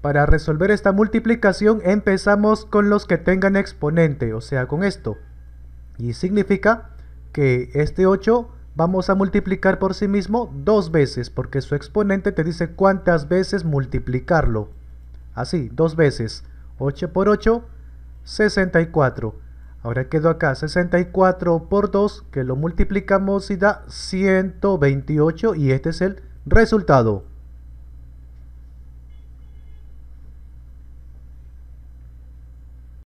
Para resolver esta multiplicación empezamos con los que tengan exponente, o sea, con esto. Y significa que este 8 vamos a multiplicar por sí mismo dos veces, porque su exponente te dice cuántas veces multiplicarlo. Así, dos veces. 8 por 8, 64. Ahora quedó acá 64 por 2, que lo multiplicamos y da 128, y este es el resultado.